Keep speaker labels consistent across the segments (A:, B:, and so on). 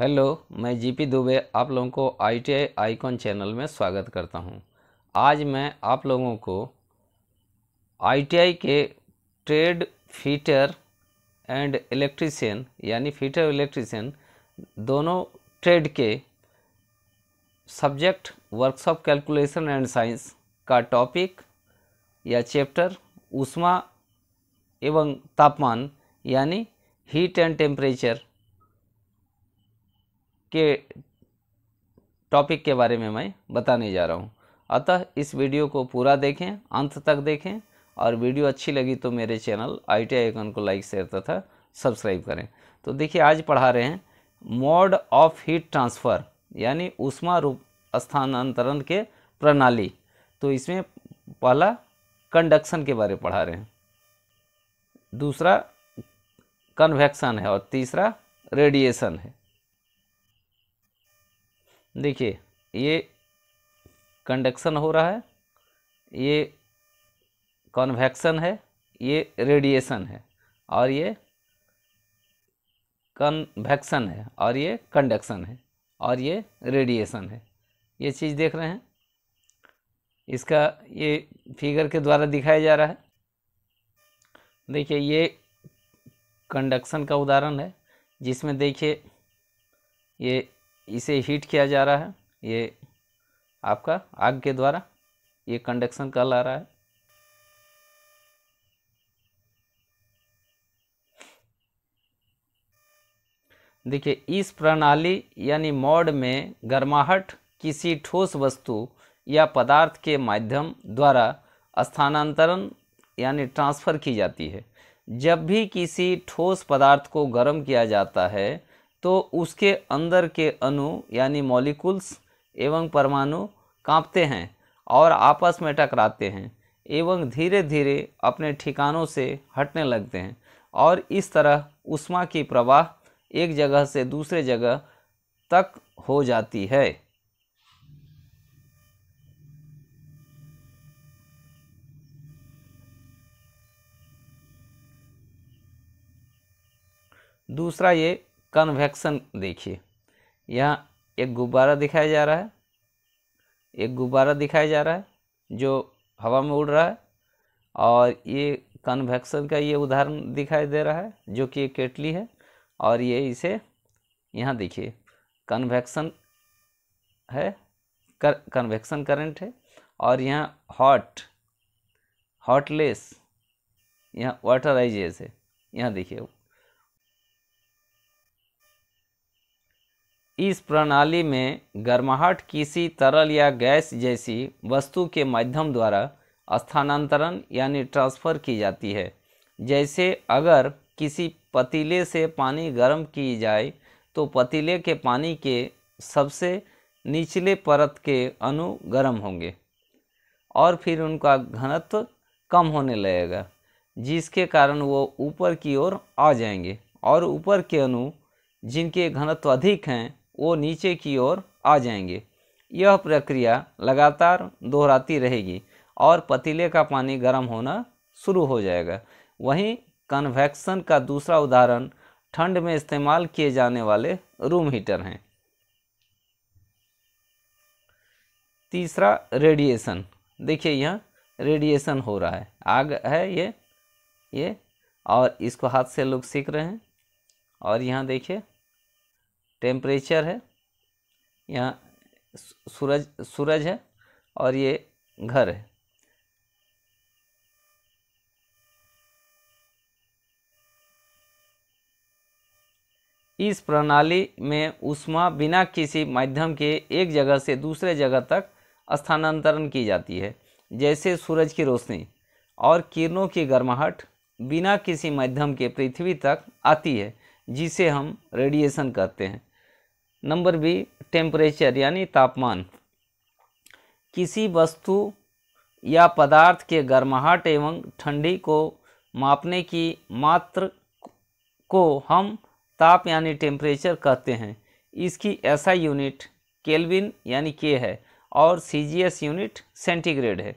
A: Hello मैं GP Dubey आप लोगों को आईटीआई आइकॉन चैनल में स्वागत करता हूं। आज मैं आप लोगों को आईटीआई के ट्रेड फीटर एंड इलेक्ट्रीशियन यानी फीटर इलेक्ट्रीशियन दोनों ट्रेड के subject workshop calculation and science का टॉपिक या चैप्टर उष्मा एवं तापमान यानी हीट एंड टेम्परेचर के टॉपिक के बारे में मैं बताने जा रहा हूँ अतः इस वीडियो को पूरा देखें अंत तक देखें और वीडियो अच्छी लगी तो मेरे चैनल आई टी आइकन को लाइक शेयर तथा सब्सक्राइब करें तो देखिए आज पढ़ा रहे हैं मोड ऑफ हीट ट्रांसफ़र यानी उष्मा रूप स्थानांतरण के प्रणाली तो इसमें पहला कंडक्शन के बारे पढ़ा रहे हैं दूसरा कन्वेक्शन है और तीसरा रेडिएशन है देखिए ये कंडक्शन हो रहा है ये कन्वैक्शन है ये रेडिएशन है और ये कन्वेक्शन है और ये कंडक्शन है और ये रेडिएशन है ये चीज़ देख रहे हैं इसका ये फिगर के द्वारा दिखाया जा रहा है देखिए ये कंडक्शन का उदाहरण है जिसमें देखिए ये इसे हीट किया जा रहा है ये आपका आग के द्वारा ये कंडक्शन कल आ रहा है देखिए इस प्रणाली यानी मॉड में गर्माहट किसी ठोस वस्तु या पदार्थ के माध्यम द्वारा स्थानांतरण यानी ट्रांसफ़र की जाती है जब भी किसी ठोस पदार्थ को गर्म किया जाता है तो उसके अंदर के अणु यानी मॉलिकुल्स एवं परमाणु कांपते हैं और आपस में टकराते हैं एवं धीरे धीरे अपने ठिकानों से हटने लगते हैं और इस तरह उष्मा की प्रवाह एक जगह से दूसरे जगह तक हो जाती है दूसरा ये कन्वेक्शन देखिए यहाँ एक गुब्बारा दिखाया जा रहा है एक गुब्बारा दिखाया जा रहा है जो हवा में उड़ रहा है और ये कन्वेक्शन का ये उदाहरण दिखाई दे रहा है जो कि एक केटली है और ये इसे यहाँ देखिए कन्वेक्शन है कर कन्वेक्शन करंट है और यहाँ हॉट हॉटलेस यहाँ वाटराइजेस है यहाँ देखिए इस प्रणाली में गर्माहट किसी तरल या गैस जैसी वस्तु के माध्यम द्वारा स्थानांतरण यानी ट्रांसफ़र की जाती है जैसे अगर किसी पतीले से पानी गर्म की जाए तो पतीले के पानी के सबसे निचले परत के अणु गर्म होंगे और फिर उनका घनत्व कम होने लगेगा जिसके कारण वो ऊपर की ओर आ जाएंगे और ऊपर के अणु जिनके घनत्व अधिक हैं वो नीचे की ओर आ जाएंगे यह प्रक्रिया लगातार दोहराती रहेगी और पतीले का पानी गर्म होना शुरू हो जाएगा वहीं कन्वेक्शन का दूसरा उदाहरण ठंड में इस्तेमाल किए जाने वाले रूम हीटर हैं तीसरा रेडिएशन देखिए यहाँ रेडिएशन हो रहा है आग है ये ये और इसको हाथ से लोग सीख रहे हैं और यहाँ देखिए टेम्परेचर है यहाँ सूरज सूरज है और ये घर है इस प्रणाली में उष्मा बिना किसी माध्यम के एक जगह से दूसरे जगह तक स्थानांतरण की जाती है जैसे सूरज की रोशनी और किरणों की गर्माहट बिना किसी माध्यम के पृथ्वी तक आती है जिसे हम रेडिएशन कहते हैं नंबर बी टेम्परेचर यानी तापमान किसी वस्तु या पदार्थ के गर्माहट एवं ठंडी को मापने की मात्र को हम ताप यानी टेम्परेचर कहते हैं इसकी ऐसा यूनिट केल्विन यानी के है और सीजीएस यूनिट सेंटीग्रेड है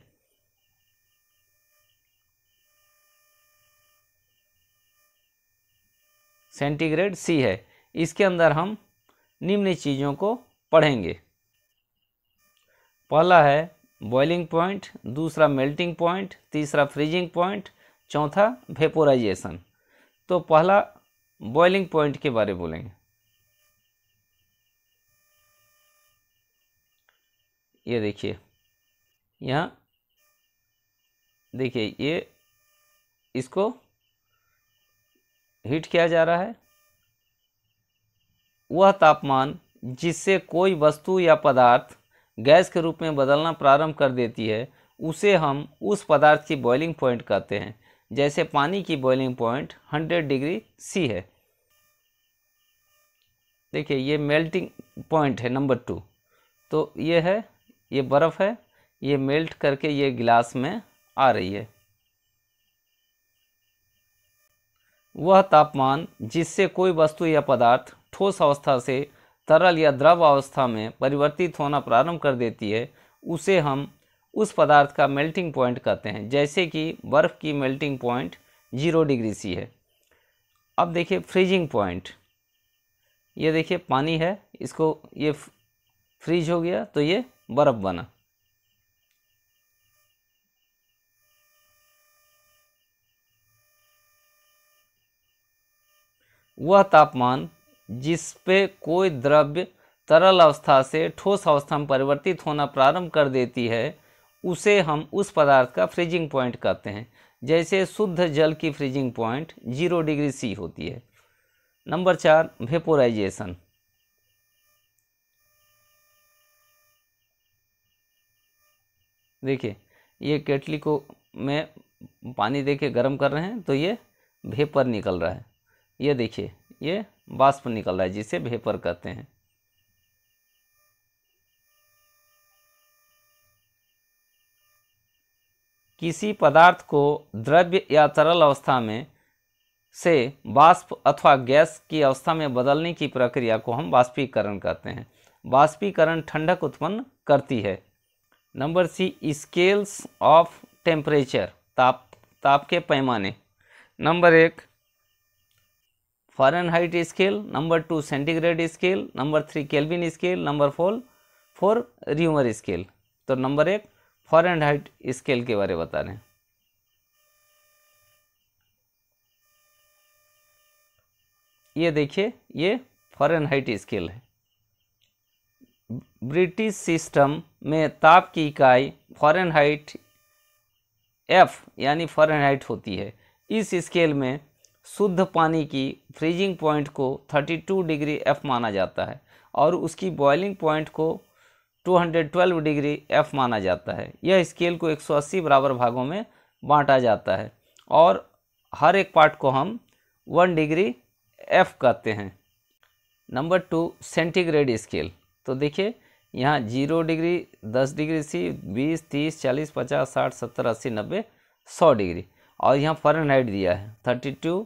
A: सेंटीग्रेड सी है इसके अंदर हम निम्न चीज़ों को पढ़ेंगे पहला है बॉइलिंग पॉइंट दूसरा मेल्टिंग पॉइंट तीसरा फ्रीजिंग पॉइंट चौथा वेपोराइजेशन तो पहला बॉइलिंग पॉइंट के बारे में बोलेंगे ये देखिए यहाँ देखिए ये इसको हीट किया जा रहा है वह तापमान जिससे कोई वस्तु या पदार्थ गैस के रूप में बदलना प्रारंभ कर देती है उसे हम उस पदार्थ की बॉइलिंग पॉइंट कहते हैं जैसे पानी की बॉइलिंग पॉइंट 100 डिग्री सी है देखिए ये मेल्टिंग पॉइंट है नंबर टू तो ये है ये बर्फ़ है ये मेल्ट करके ये गिलास में आ रही है वह तापमान जिससे कोई वस्तु या पदार्थ ठोस अवस्था से तरल या द्रव अवस्था में परिवर्तित होना प्रारंभ कर देती है उसे हम उस पदार्थ का मेल्टिंग पॉइंट कहते हैं जैसे कि बर्फ़ की melting point zero degree C है अब देखिए फ्रीजिंग पॉइंट ये देखिए पानी है इसको ये फ्रीज हो गया तो ये बर्फ़ बना वह तापमान जिस पे कोई द्रव्य तरल अवस्था से ठोस अवस्था में परिवर्तित होना प्रारंभ कर देती है उसे हम उस पदार्थ का फ्रीजिंग पॉइंट कहते हैं जैसे शुद्ध जल की freezing point zero degree C होती है नंबर चार वेपोराइजेशन देखिए ये केटली को में पानी देके गर्म कर रहे हैं तो ये वेपर निकल रहा है ये देखिए ये बाष्प निकल रहा है जिसे भेपर कहते हैं किसी पदार्थ को द्रव्य या तरल अवस्था में से बाष्प अथवा गैस की अवस्था में बदलने की प्रक्रिया को हम बाष्पीकरण कहते हैं बाष्पीकरण ठंडक उत्पन्न करती है number C scales of temperature ताप ताप के पैमाने नंबर एक Fahrenheit scale number two centigrade scale number three Kelvin scale number four four Reaumur scale तो नंबर एक फॉरन हाइट स्केल के बारे में बता रहे हैं ये देखिए ये फॉरन हाइट स्केल है ब्रिटिश सिस्टम में ताप की इकाई फॉरन हाइट एफ यानी फॉरन हाइट होती है इस स्केल में शुद्ध पानी की फ्रीजिंग पॉइंट को 32 डिग्री एफ माना जाता है और उसकी बॉइलिंग पॉइंट को 212 डिग्री एफ माना जाता है यह स्केल को 180 बराबर भागों में बांटा जाता है और हर एक पार्ट को हम 1 डिग्री एफ कहते हैं नंबर टू सेंटीग्रेड स्केल तो देखिए यहाँ जीरो डिग्री दस डिग्री सी बीस तीस चालीस पचास साठ सत्तर अस्सी नब्बे सौ डिग्री और यहाँ फ़ारेनहाइट दिया है थर्टी टू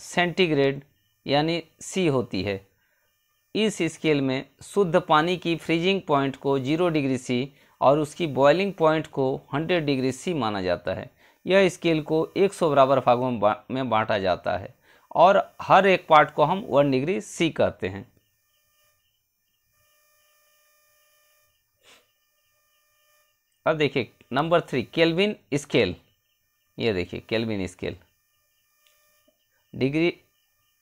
A: सेंटीग्रेड यानी सी होती है इस स्केल में शुद्ध पानी की फ्रीजिंग पॉइंट को जीरो डिग्री सी और उसकी बॉइलिंग पॉइंट को हंड्रेड डिग्री सी माना जाता है यह स्केल को एक सौ बराबर भागों में बांटा जाता है और हर एक पार्ट को हम वन डिग्री सी कहते हैं अब देखिए नंबर थ्री केल्विन स्केल ये देखिए Kelvin scale degree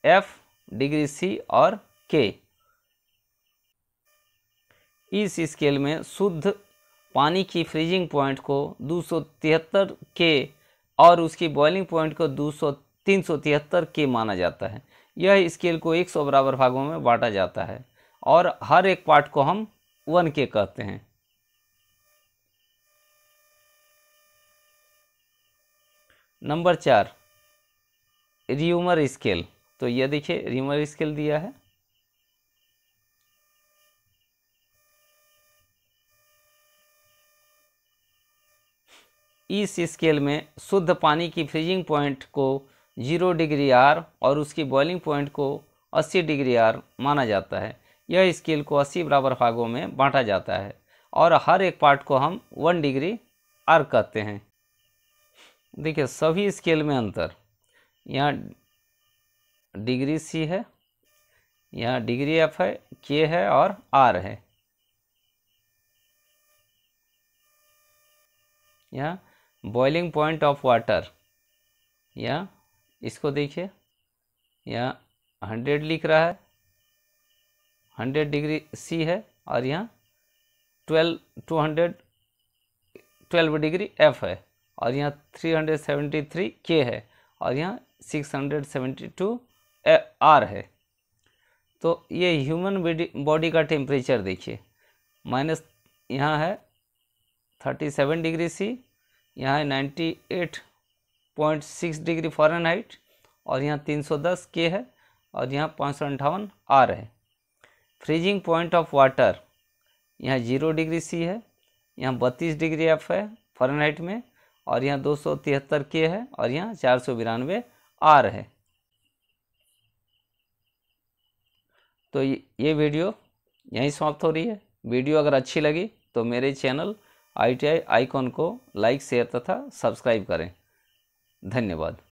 A: F degree C और के इस स्केल में शुद्ध पानी की फ्रीजिंग पॉइंट को तिहत्तर के और उसकी बॉइलिंग पॉइंट को 200 तिहत्तर के माना जाता है यह स्केल को 100 बराबर भागों में बांटा जाता है और हर एक पार्ट को हम वन के कहते हैं नंबर चार र्यूमर स्केल तो यह देखिए र्यूमर स्केल दिया है इस स्केल में शुद्ध पानी की फ्रीजिंग पॉइंट को जीरो डिग्री आर और उसकी बॉइलिंग पॉइंट को अस्सी डिग्री आर माना जाता है यह स्केल को अस्सी बराबर भागों में बांटा जाता है और हर एक पार्ट को हम वन डिग्री आर कहते हैं देखिए सभी स्केल में अंतर यहाँ डिग्री सी है यहाँ डिग्री एफ है के है और आर है यहाँ बॉइलिंग पॉइंट ऑफ वाटर यहाँ इसको देखिए यहाँ हंड्रेड लिख रहा है हंड्रेड डिग्री सी है और यहाँ twelve two hundred twelve degree F है और यहाँ थ्री हंड्रेड सेवेंटी थ्री के है और यहाँ six hundred seventy two R है तो ये ह्यूमन बॉडी का टेम्परेचर देखिए माइनस यहाँ है थर्टी सेवन डिग्री सी यहाँ है ninety eight point six degree Fahrenheit और यहाँ तीन सौ दस के है और यहाँ पाँच सौ अंठावन आर है फ्रीजिंग पॉइंट ऑफ वाटर यहाँ जीरो डिग्री सी है यहाँ बत्तीस डिग्री एफ है फॉरेनहाइट में और यहाँ दो सौ तिहत्तर के है और यहाँ चार सौ बिरानवे आर है तो ये वीडियो यहीं समाप्त हो रही है वीडियो अगर अच्छी लगी तो मेरे चैनल आई आईकॉन को लाइक शेयर तथा सब्सक्राइब करें धन्यवाद